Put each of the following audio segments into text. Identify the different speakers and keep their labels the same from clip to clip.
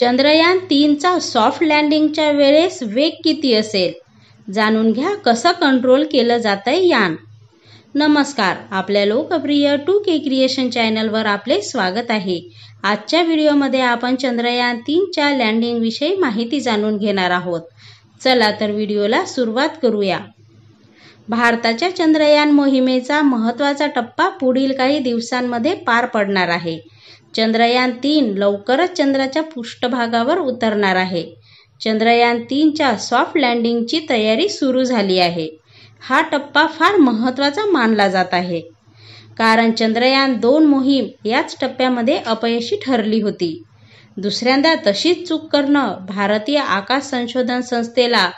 Speaker 1: Chandrayaan तीनचा soft लँडिंगच्या वेळेस वेग किती असेल जाणून घ्या कसं कंट्रोल केलं जातंय यान नमस्कार आपल्या लोकप्रिय टू के क्रिएशन चॅनलवर आपले स्वागत आहे आजच्या व्हिडिओमध्ये आपण चंद्रयान तीनच्या लँडिंगविषयी माहिती जाणून घेणार आहोत चला तर व्हिडिओला सुरुवात करूया भारताच्या चंद्रयान मोहिमेचा महत्त्वाचा टप्पा पुढील काही दिवसांमध्ये पार पडणार आहे चंद्रयान तीन लवकरच चंद्राच्या पृष्ठभागावर उतरणार आहे चंद्रयान तीनच्या सॉफ्ट लँडिंगची तयारी सुरू झाली आहे हा टप्पा फार महत्त्वाचा मानला जात आहे कारण चंद्रयान दोन मोहीम याच टप्प्यामध्ये अपयशी ठरली होती दुसऱ्यांदा तशीच चूक करणं भारतीय आकाश संशोधन संस्थेला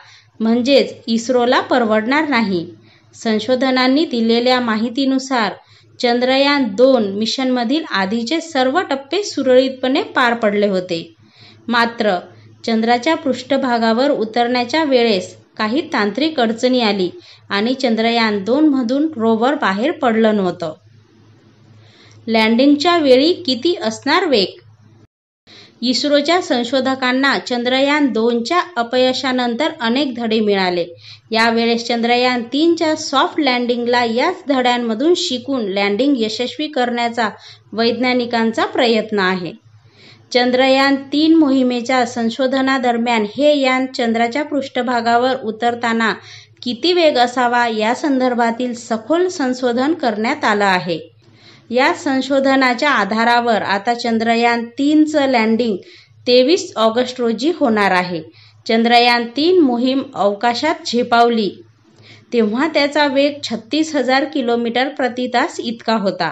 Speaker 1: म्हणजेच इस्रोला परवडणार नाही संशोधनांनी दिलेल्या माहितीनुसार चंद्रयान दोन मिशनमधील आधीचे सर्व टप्पे सुरळीतपणे पार पडले होते मात्र चंद्राच्या पृष्ठभागावर उतरण्याच्या वेळेस काही तांत्रिक अडचणी आली आणि चंद्रयान दोनमधून रोवर बाहेर पडलं नव्हतं लँडिंगच्या वेळी किती असणार वेग इस्रोच्या संशोधकांना चंद्रयान दोनच्या अपयशानंतर अनेक धडे मिळाले यावेळेस चंद्रयान तीनच्या सॉफ्ट लँडिंगला याच धड्यांमधून शिकून लँडिंग यशस्वी करण्याचा वैज्ञानिकांचा प्रयत्न आहे चंद्रयान तीन मोहिमेच्या संशोधनादरम्यान हे यान चंद्राच्या पृष्ठभागावर उतरताना किती वेग असावा या संदर्भातील सखोल संशोधन करण्यात आलं आहे या संशोधनाच्या आधारावर आता चंद्रयान तीनचं लँडिंग तेवीस ऑगस्ट रोजी होणार आहे चंद्रयान तीन मोहीम अवकाशात झेपावली तेव्हा त्याचा वेग छत्तीस हजार किलोमीटर प्रतितास इतका होता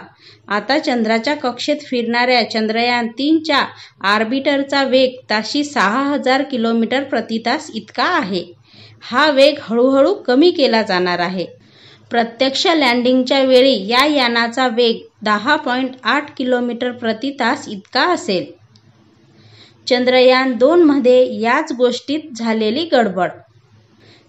Speaker 1: आता चंद्राच्या कक्षेत फिरणाऱ्या चंद्रयान तीनच्या आर्बिटरचा वेग ताशी सहा हजार किलोमीटर प्रतितास इतका आहे हा वेग हळूहळू कमी केला जाणार आहे प्रत्यक्ष लँडिंगच्या वेळी या यानाचा वेग दहा पॉईंट आठ किलोमीटर प्रति तास इतका असेल चंद्रयान दोनमध्ये याच गोष्टीत झालेली गडबड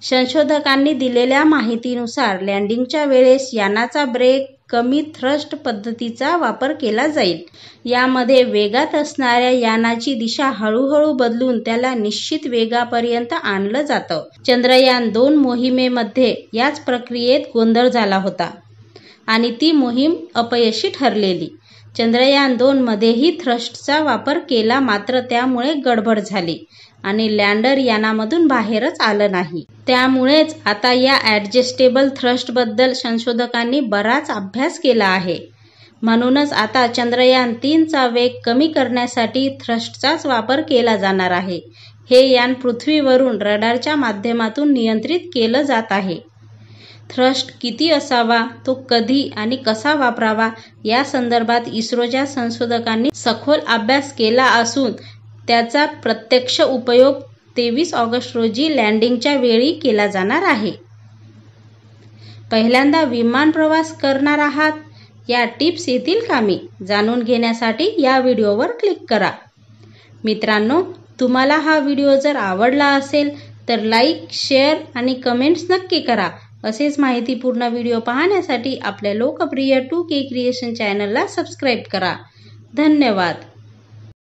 Speaker 1: संशोधकांनी दिलेल्या माहितीनुसार लँडिंगच्या वेळेस यानाचा ब्रेक कमी थ्रस्ट पद्धतीचा वापर केला जाईल यामध्ये वेगात असणाऱ्या यानाची दिशा हळूहळू बदलून त्याला निश्चित वेगापर्यंत आणलं जातं चंद्रयान दोन मोहिमेमध्ये याच प्रक्रियेत गोंधळ झाला होता आणि ती मोहीम अपयशी ठरलेली चंद्रयान दोनमध्येही थ्रस्टचा वापर केला मात्र त्यामुळे गडबड झाली आणि लँडर यानामधून बाहेरच आलं नाही त्यामुळेच आता या ॲडजस्टेबल थ्रस्टबद्दल संशोधकांनी बराच अभ्यास केला आहे म्हणूनच आता चंद्रयान तीनचा वेग कमी करण्यासाठी थ्रस्टचाच वापर केला जाणार आहे हे यान पृथ्वीवरून रडारच्या माध्यमातून नियंत्रित केलं जात आहे थ्रस्ट किती असावा तो कधी आणि कसा वापरावा या संदर्भात इस्रोच्या संशोधकांनी सखोल अभ्यास केला असून त्याचा प्रत्यक्ष उपयोग तेवीस ऑगस्ट रोजी लँडिंगच्या वेळी केला जाणार आहे पहिल्यांदा विमान प्रवास करणार आहात या टिप्स येतील कामी जाणून घेण्यासाठी या व्हिडिओवर क्लिक करा मित्रांनो तुम्हाला हा व्हिडिओ जर आवडला असेल तर लाईक शेअर आणि कमेंट्स नक्की करा असेच माहितीपूर्ण व्हिडिओ पाहण्यासाठी आपल्या लोकप्रिय टू के क्रिएशन चॅनलला सबस्क्राईब करा धन्यवाद